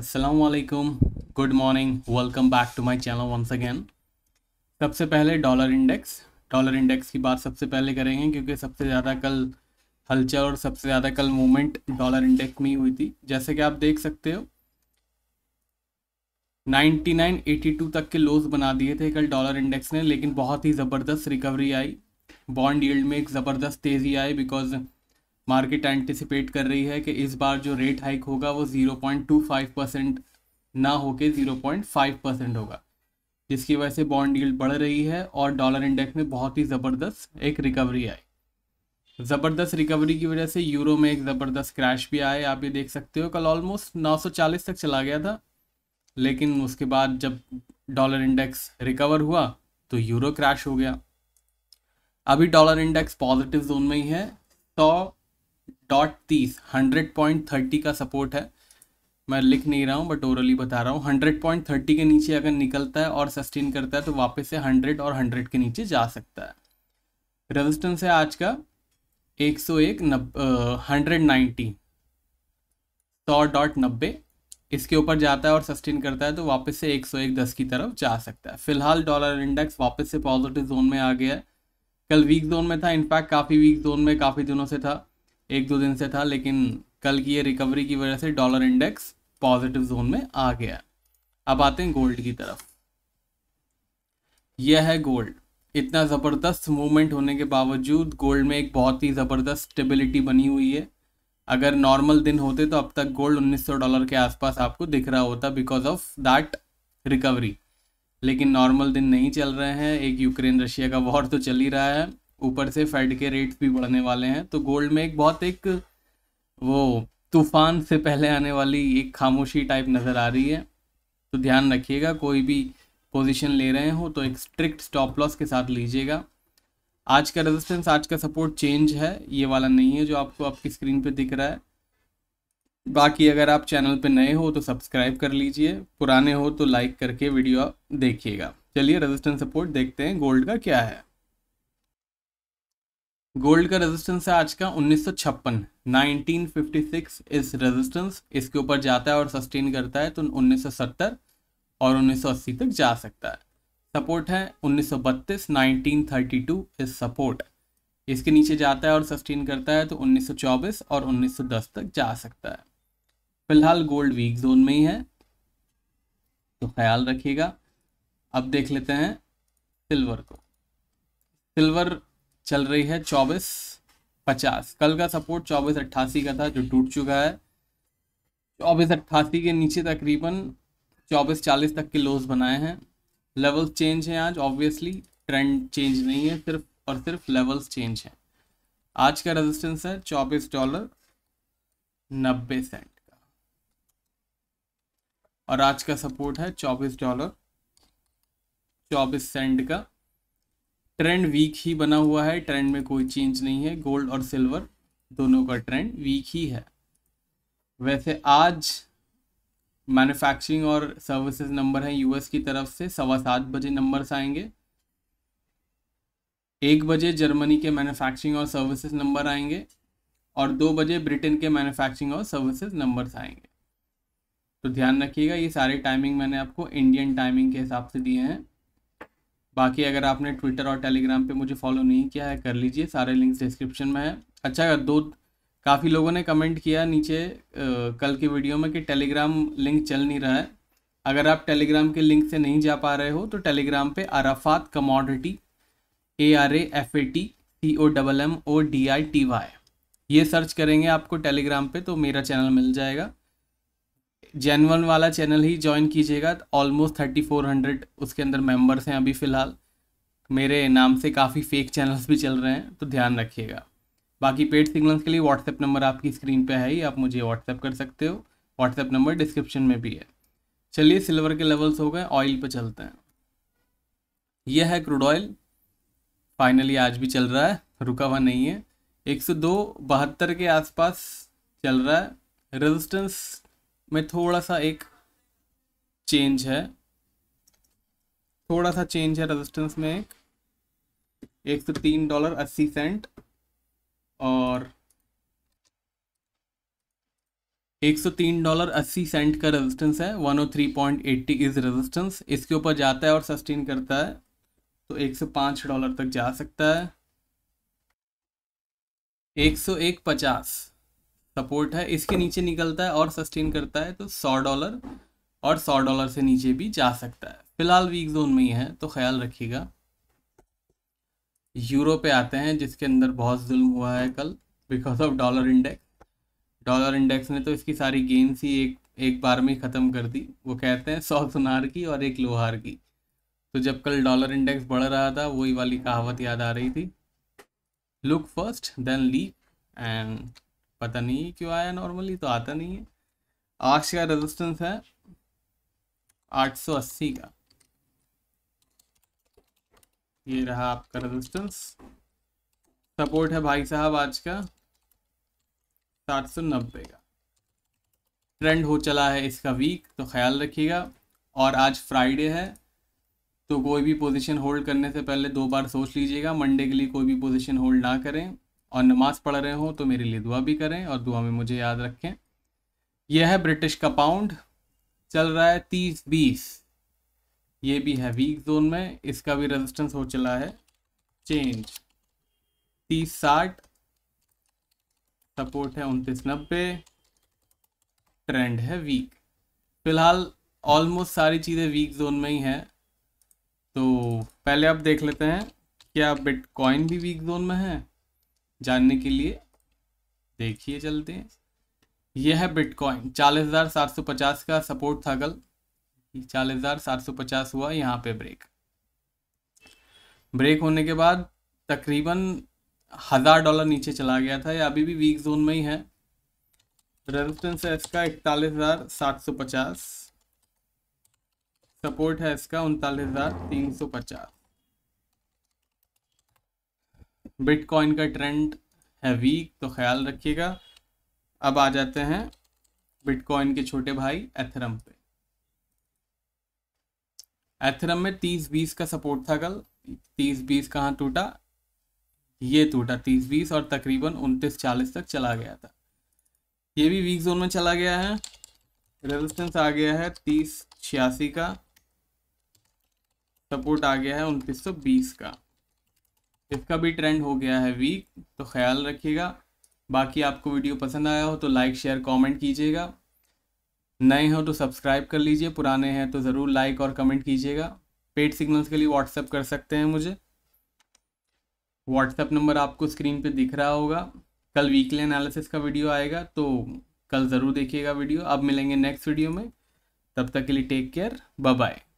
असलकुम good morning welcome back to my channel once again सबसे पहले डॉलर इंडेक्स डॉलर इंडेक्स की बात सबसे पहले करेंगे क्योंकि सबसे ज़्यादा कल हलचल और सबसे ज़्यादा कल मूवमेंट डॉलर इंडेक्स में ही हुई थी जैसे कि आप देख सकते हो 9982 तक के लोज बना दिए थे कल डॉलर इंडेक्स ने लेकिन बहुत ही ज़बरदस्त रिकवरी आई बॉन्ड यील्ड में एक ज़बरदस्त तेज़ी आई बिकॉज मार्केट एंटिसिपेट कर रही है कि इस बार जो रेट हाइक होगा वो zero point two five percent ना होके जीरो पॉइंट फाइव परसेंट होगा जिसकी वजह से बॉन्ड डील बढ़ रही है और डॉलर इंडेक्स में बहुत ही ज़बरदस्त एक रिकवरी आई ज़बरदस्त रिकवरी की वजह से यूरो में एक ज़बरदस्त क्रैश भी आए आप ये देख सकते हो कल ऑलमोस्ट 940 तक चला गया था लेकिन उसके बाद जब डॉलर इंडेक्स रिकवर हुआ तो यूरो क्रैश हो गया अभी डॉलर इंडेक्स पॉजिटिव जोन में ही है सौ तो डॉट तीस हंड्रेड पॉइंट थर्टी का सपोर्ट है मैं लिख नहीं रहा हूँ बट ओरली बता रहा हूँ हंड्रेड पॉइंट थर्टी के नीचे अगर निकलता है और सस्टेन करता है तो वापस से हंड्रेड और हंड्रेड के नीचे जा सकता है रेजिस्टेंस है आज का एक सौ एक हंड्रेड नाइन्टी सौ डॉट नब्बे इसके ऊपर जाता है और सस्टेन करता है तो वापस से एक सौ एक दस की तरफ जा सकता है फिलहाल डॉलर इंडेक्स वापस से पॉजिटिव जोन में आ गया है कल वीक जोन में था इनफैक्ट काफ़ी वीक जोन में काफ़ी दिनों से था एक दो दिन से था लेकिन कल की ये रिकवरी की वजह से डॉलर इंडेक्स पॉजिटिव जोन में आ गया अब आते हैं गोल्ड की तरफ यह है गोल्ड इतना ज़बरदस्त मूवमेंट होने के बावजूद गोल्ड में एक बहुत ही ज़बरदस्त स्टेबिलिटी बनी हुई है अगर नॉर्मल दिन होते तो अब तक गोल्ड 1900 डॉलर के आसपास आपको दिख रहा होता बिकॉज ऑफ दैट रिकवरी लेकिन नॉर्मल दिन नहीं चल रहे हैं एक यूक्रेन रशिया का वॉर तो चल ही रहा है ऊपर से फेड के रेट्स भी बढ़ने वाले हैं तो गोल्ड में एक बहुत एक वो तूफान से पहले आने वाली एक खामोशी टाइप नज़र आ रही है तो ध्यान रखिएगा कोई भी पोजीशन ले रहे हो तो एक स्ट्रिक्ट स्टॉप लॉस के साथ लीजिएगा आज का रेजिस्टेंस आज का सपोर्ट चेंज है ये वाला नहीं है जो आपको आपकी स्क्रीन पर दिख रहा है बाकी अगर आप चैनल पर नए हो तो सब्सक्राइब कर लीजिए पुराने हो तो लाइक करके वीडियो देखिएगा चलिए रेजिस्टेंस सपोर्ट देखते हैं गोल्ड का क्या है गोल्ड का रेजिस्टेंस है आज का उन्नीस सौ छप्पन सिक्स इस रेजिस्टेंस इसके ऊपर जाता है और सस्टेन करता है तो उन्नीस सौ सत्तर और उन्नीस सौ अस्सी तक जा सकता है सपोर्ट है उन्नीस सौ बत्तीस सपोर्ट इसके नीचे जाता है और सस्टेन करता है तो उन्नीस सौ चौबीस और उन्नीस सौ दस तक जा सकता है फिलहाल गोल्ड वीक जोन में ही है तो ख्याल रखिएगा अब देख लेते हैं सिल्वर को सिल्वर चल रही है चौबीस पचास कल का सपोर्ट चौबीस अट्ठासी का था जो टूट चुका है चौबीस अट्ठासी के नीचे तकरीबन चौबीस चालीस तक के लोज बनाए हैं लेवल्स चेंज हैं आज ऑब्वियसली ट्रेंड चेंज नहीं है सिर्फ और सिर्फ लेवल्स चेंज हैं आज का रेजिस्टेंस है चौबीस डॉलर नब्बे सेंट का और आज का सपोर्ट है चौबीस डॉलर चौबीस सेंट का ट्रेंड वीक ही बना हुआ है ट्रेंड में कोई चेंज नहीं है गोल्ड और सिल्वर दोनों का ट्रेंड वीक ही है वैसे आज मैन्युफैक्चरिंग और सर्विसेज नंबर हैं यूएस की तरफ से सवा सात बजे नंबर्स आएंगे एक बजे जर्मनी के मैन्युफैक्चरिंग और सर्विसेज नंबर आएंगे और दो बजे ब्रिटेन के मैन्युफैक्चरिंग और सर्विसेज नंबर्स आएंगे तो ध्यान रखिएगा ये सारे टाइमिंग मैंने आपको इंडियन टाइमिंग के हिसाब से दिए हैं बाकी अगर आपने ट्विटर और टेलीग्राम पे मुझे फॉलो नहीं किया है कर लीजिए सारे लिंक्स डिस्क्रिप्शन में है अच्छा दो काफ़ी लोगों ने कमेंट किया नीचे कल की वीडियो में कि टेलीग्राम लिंक चल नहीं रहा है अगर आप टेलीग्राम के लिंक से नहीं जा पा रहे हो तो टेलीग्राम पे Arafat commodity A R A F A T T O double M O D I T Y ये सर्च करेंगे आपको टेलीग्राम पे तो मेरा चैनल मिल जाएगा जेनवन वाला चैनल ही ज्वाइन कीजिएगा ऑलमोस्ट थर्टी फोर हंड्रेड उसके अंदर मेंबर्स हैं अभी फ़िलहाल मेरे नाम से काफ़ी फेक चैनल्स भी चल रहे हैं तो ध्यान रखिएगा बाकी पेड सिग्नल्स के लिए व्हाट्सएप नंबर आपकी स्क्रीन पे है ही आप मुझे व्हाट्सएप कर सकते हो व्हाट्सएप नंबर डिस्क्रिप्शन में भी है चलिए सिल्वर के लेवल्स हो गए ऑयल पर चलते हैं यह है क्रूड ऑयल फाइनली आज भी चल रहा है रुका हुआ नहीं है एक सौ दो बहत्तर के आसपास चल रहा है रेजिस्टेंस में थोड़ा सा एक चेंज है थोड़ा सा चेंज है रेजिस्टेंस में एक एक सौ तीन डॉलर अस्सी सेंट और एक सौ तीन डॉलर अस्सी सेंट का रेजिस्टेंस है one O three point eighty is resistance इसके ऊपर जाता है और सस्टेन करता है तो एक सौ पाँच डॉलर तक जा सकता है एक सौ एक पचास सपोर्ट है इसके नीचे निकलता है और सस्टेन करता है तो सौ डॉलर और सौ डॉलर से नीचे भी जा सकता है फिलहाल वीक जोन में ही है तो ख्याल रखिएगा यूरो पे आते हैं जिसके अंदर बहुत जुल्म हुआ है कल because of dollar index dollar index ने तो इसकी सारी गेंस ही एक एक बार में ख़त्म कर दी वो कहते हैं सौ सुनार की और एक लोहार की तो जब कल डॉलर इंडेक्स बढ़ रहा था वही वाली कहावत याद आ रही थी look first then leave and पता नहीं क्यों आया नॉर्मली तो आता नहीं है आर्क्स का रेजिस्टेंस है 880 का ये रहा आपका रेजिस्टेंस सपोर्ट है भाई साहब आज का 790 का ट्रेंड हो चला है इसका वीक तो ख्याल रखिएगा और आज फ्राइडे है तो कोई भी पोजीशन होल्ड करने से पहले दो बार सोच लीजिएगा मंडे के लिए कोई भी पोजीशन होल्ड ना करें और नमाज़ पढ़ रहे हों तो मेरे लिए दुआ भी करें और दुआ में मुझे याद रखें यह है ब्रिटिश का पाउंड चल रहा है तीस बीस ये भी है वीक जोन में इसका भी रेजिस्टेंस हो चला है चेंज तीस साठ सपोर्ट है उनतीस नब्बे ट्रेंड है वीक फिलहाल ऑलमोस्ट सारी चीज़ें वीक जोन में ही हैं तो पहले आप देख लेते हैं क्या बिटकॉइन भी वीक जोन में है जानने के लिए देखिए चलते हैं यह है बिटकॉइन चालीस हज़ार सात सौ पचास का सपोर्ट था कल चालीस हज़ार सात सौ पचास हुआ यहाँ पे ब्रेक ब्रेक होने के बाद तकरीबन हज़ार डॉलर नीचे चला गया था या अभी भी वीक जोन में ही है रेजिस्टेंस है इसका इकतालीस हज़ार सात सौ पचास सपोर्ट है इसका उनतालीस हज़ार तीन सौ पचास बिटकॉइन का ट्रेंड है वीक तो ख्याल रखिएगा अब आ जाते हैं बिटकॉइन के छोटे भाई एथरम पे एथरम में तीस बीस का सपोर्ट था कल तीस बीस कहाँ टूटा ये टूटा तीस बीस और तकरीबन उनतीस चालीस तक चला गया था ये भी वीक जोन में चला गया है रेजिस्टेंस आ गया है तीस छियासी का सपोर्ट आ गया है उनतीस सौ बीस का इसका भी ट्रेंड हो गया है वीक तो ख्याल रखिएगा बाकी आपको वीडियो पसंद आया हो तो लाइक शेयर कमेंट कीजिएगा नए हो तो सब्सक्राइब कर लीजिए पुराने हैं तो ज़रूर लाइक और कमेंट कीजिएगा पेड सिग्नल्स के लिए व्हाट्सअप कर सकते हैं मुझे व्हाट्सअप नंबर आपको स्क्रीन पे दिख रहा होगा कल वीकली एनालिसिस का वीडियो आएगा तो कल ज़रूर देखिएगा वीडियो अब मिलेंगे नेक्स्ट वीडियो में तब तक के लिए टेक केयर बाय